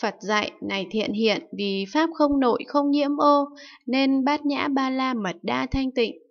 Phật dạy này thiện hiện vì pháp không nội không nhiễm ô, nên bát nhã ba la mật đa thanh tịnh,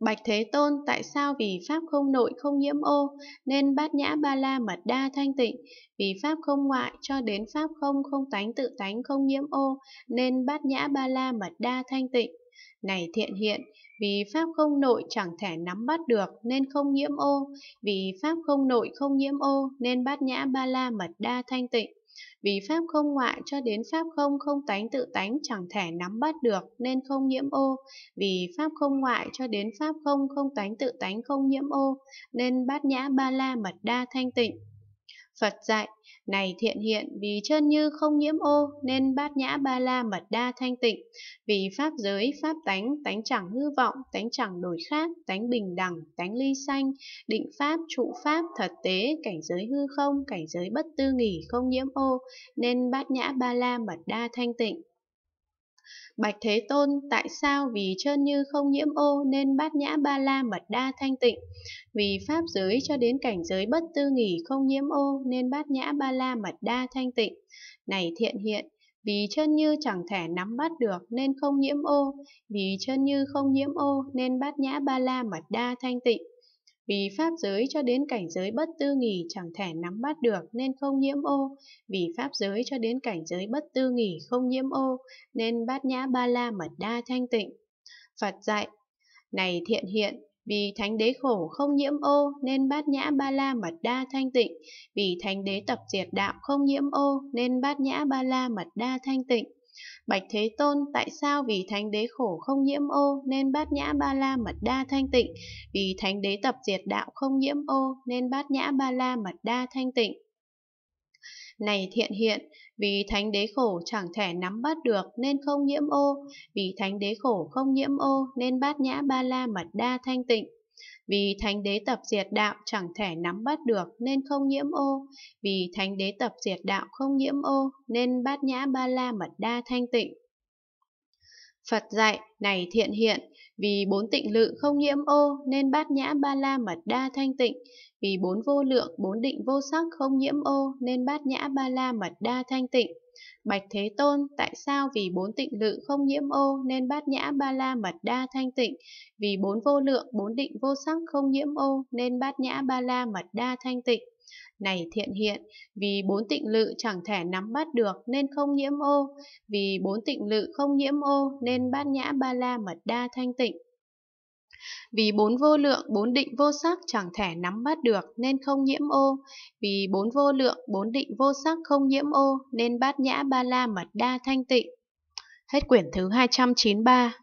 Bạch Thế Tôn tại sao vì Pháp không nội không nhiễm ô, nên bát nhã ba la mật đa thanh tịnh, vì Pháp không ngoại cho đến Pháp không không tánh tự tánh không nhiễm ô, nên bát nhã ba la mật đa thanh tịnh. Này thiện hiện, vì Pháp không nội chẳng thể nắm bắt được nên không nhiễm ô, vì Pháp không nội không nhiễm ô nên bát nhã ba la mật đa thanh tịnh. Vì pháp không ngoại cho đến pháp không không tánh tự tánh chẳng thể nắm bắt được nên không nhiễm ô. Vì pháp không ngoại cho đến pháp không không tánh tự tánh không nhiễm ô nên bát nhã ba la mật đa thanh tịnh. Phật dạy, này thiện hiện vì chân như không nhiễm ô nên bát nhã ba la mật đa thanh tịnh, vì pháp giới, pháp tánh, tánh chẳng hư vọng, tánh chẳng đổi khác, tánh bình đẳng, tánh ly sanh, định pháp, trụ pháp, thật tế, cảnh giới hư không, cảnh giới bất tư nghỉ không nhiễm ô nên bát nhã ba la mật đa thanh tịnh. Bạch Thế Tôn tại sao vì trơn như không nhiễm ô nên bát nhã ba la mật đa thanh tịnh, vì pháp giới cho đến cảnh giới bất tư nghỉ không nhiễm ô nên bát nhã ba la mật đa thanh tịnh. Này thiện hiện, vì chân như chẳng thể nắm bắt được nên không nhiễm ô, vì chân như không nhiễm ô nên bát nhã ba la mật đa thanh tịnh. Vì pháp giới cho đến cảnh giới bất tư nghỉ chẳng thể nắm bắt được nên không nhiễm ô. Vì pháp giới cho đến cảnh giới bất tư nghỉ không nhiễm ô nên bát nhã ba la mật đa thanh tịnh. Phật dạy, này thiện hiện, vì thánh đế khổ không nhiễm ô nên bát nhã ba la mật đa thanh tịnh. Vì thánh đế tập diệt đạo không nhiễm ô nên bát nhã ba la mật đa thanh tịnh. Bạch Thế Tôn tại sao vì thánh đế khổ không nhiễm ô nên bát nhã ba la mật đa thanh tịnh, vì thánh đế tập diệt đạo không nhiễm ô nên bát nhã ba la mật đa thanh tịnh. Này thiện hiện, vì thánh đế khổ chẳng thể nắm bắt được nên không nhiễm ô, vì thánh đế khổ không nhiễm ô nên bát nhã ba la mật đa thanh tịnh. Vì thánh đế tập diệt đạo chẳng thể nắm bắt được nên không nhiễm ô, vì thánh đế tập diệt đạo không nhiễm ô nên bát nhã ba la mật đa thanh tịnh. Phật dạy, này thiện hiện, vì bốn tịnh lự không nhiễm ô nên bát nhã ba la mật đa thanh tịnh, vì bốn vô lượng, bốn định vô sắc không nhiễm ô nên bát nhã ba la mật đa thanh tịnh. Bạch Thế Tôn, tại sao vì bốn tịnh lự không nhiễm ô nên bát nhã ba la mật đa thanh tịnh, vì bốn vô lượng, bốn định vô sắc không nhiễm ô nên bát nhã ba la mật đa thanh tịnh này thiện hiện, vì bốn tịnh lự chẳng thể nắm bắt được nên không nhiễm ô, vì bốn tịnh lự không nhiễm ô nên bát nhã ba la mật đa thanh tịnh. Vì bốn vô lượng, bốn định vô sắc chẳng thể nắm bắt được nên không nhiễm ô. Vì bốn vô lượng, bốn định vô sắc không nhiễm ô nên bát nhã ba la mật đa thanh tịnh. Hết quyển thứ 293